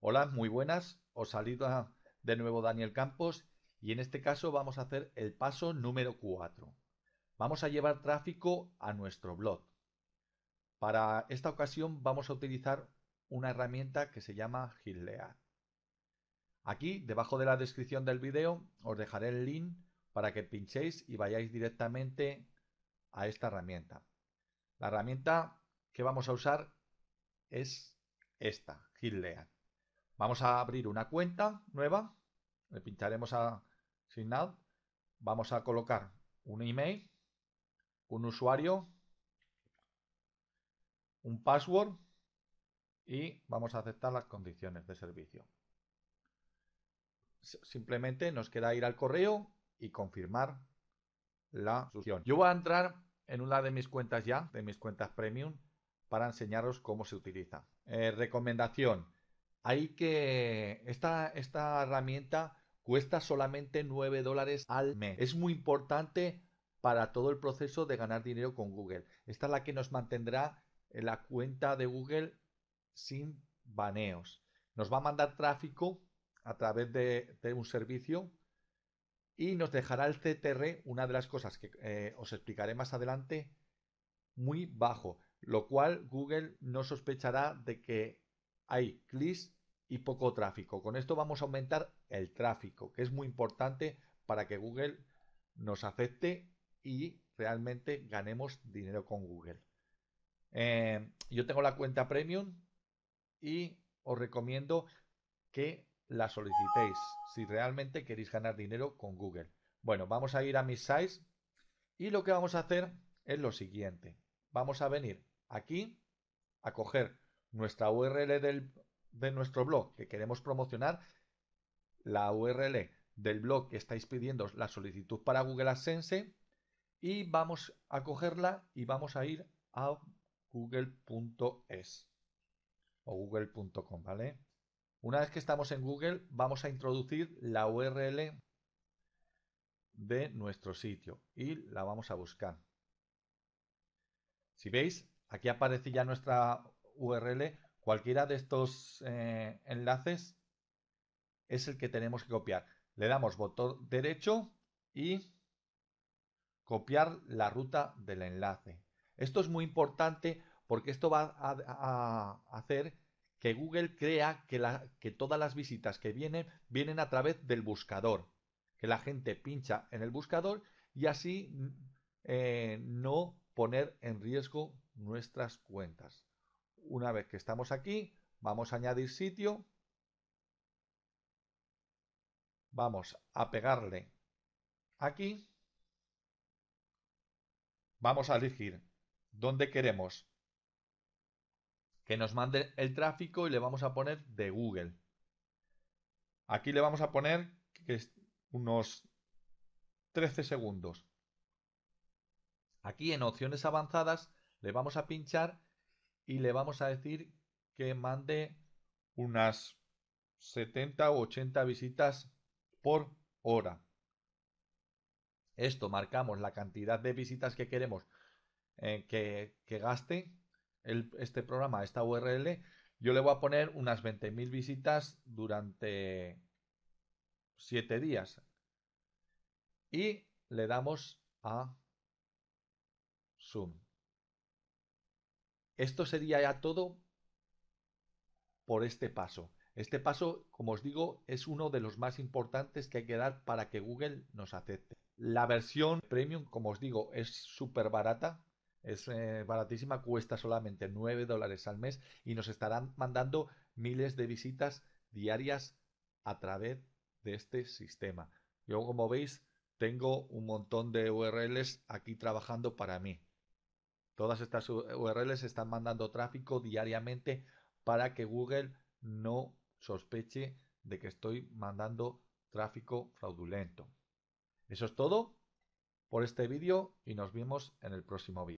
Hola, muy buenas. Os salido de nuevo Daniel Campos y en este caso vamos a hacer el paso número 4. Vamos a llevar tráfico a nuestro blog. Para esta ocasión vamos a utilizar una herramienta que se llama Hitlead. Aquí, debajo de la descripción del vídeo, os dejaré el link para que pinchéis y vayáis directamente a esta herramienta. La herramienta que vamos a usar es esta, Hitlead. Vamos a abrir una cuenta nueva. Le pincharemos a Signal. Vamos a colocar un email, un usuario, un password y vamos a aceptar las condiciones de servicio. Simplemente nos queda ir al correo y confirmar la solución. Yo voy a entrar en una de mis cuentas ya, de mis cuentas premium, para enseñaros cómo se utiliza. Eh, recomendación hay que... Esta, esta herramienta cuesta solamente 9 dólares al mes. Es muy importante para todo el proceso de ganar dinero con Google. Esta es la que nos mantendrá en la cuenta de Google sin baneos. Nos va a mandar tráfico a través de, un servicio y nos dejará el CTR, una de las cosas que eh, os explicaré más adelante, muy bajo, lo cual Google no sospechará de que hay clics y poco tráfico. Con esto vamos a aumentar el tráfico, que es muy importante para que Google nos acepte y realmente ganemos dinero con Google. Eh, yo tengo la cuenta premium y os recomiendo que la solicitéis si realmente queréis ganar dinero con Google. Bueno, vamos a ir a mis sites y lo que vamos a hacer es lo siguiente. Vamos a venir aquí a coger nuestra URL de nuestro blog que queremos promocionar, la URL del blog que estáis pidiendo la solicitud para Google AdSense y vamos a cogerla y vamos a ir a google.es o google.com, ¿vale? Una vez que estamos en Google, vamos a introducir la URL de nuestro sitio y la vamos a buscar. Si veis, aquí aparece ya nuestra URL, cualquiera de estos eh, enlaces es el que tenemos que copiar. Le damos botón derecho y copiar la ruta del enlace. Esto es muy importante porque esto va a, hacer que Google crea que, todas las visitas que vienen vienen a través del buscador. Que la gente pincha en el buscador y así eh, no poner en riesgo nuestras cuentas. Una vez que estamos aquí, vamos a añadir sitio. Vamos a pegarle aquí. Vamos a elegir dónde queremos que nos mande el tráfico y le vamos a poner de Google. Aquí le vamos a poner unos 13 segundos. Aquí en opciones avanzadas le vamos a pinchar y le vamos a decir que mande unas 70 o 80 visitas por hora. Esto marcamos la cantidad de visitas que queremos eh, que, gaste este programa, esta URL. Yo le voy a poner unas 20.000 visitas durante 7 días. Y le damos a Zoom. Esto sería ya todo por este paso. Este paso, como os digo, es uno de los más importantes que hay que dar para que Google nos acepte. La versión premium, como os digo, es súper barata. Es eh, baratísima, cuesta solamente 9 dólares al mes y nos estarán mandando miles de visitas diarias a través de este sistema. Yo, como veis, tengo un montón de URLs aquí trabajando para mí. Todas estas URLs están mandando tráfico diariamente para que Google no sospeche de que estoy mandando tráfico fraudulento. Eso es todo por este vídeo y nos vemos en el próximo vídeo.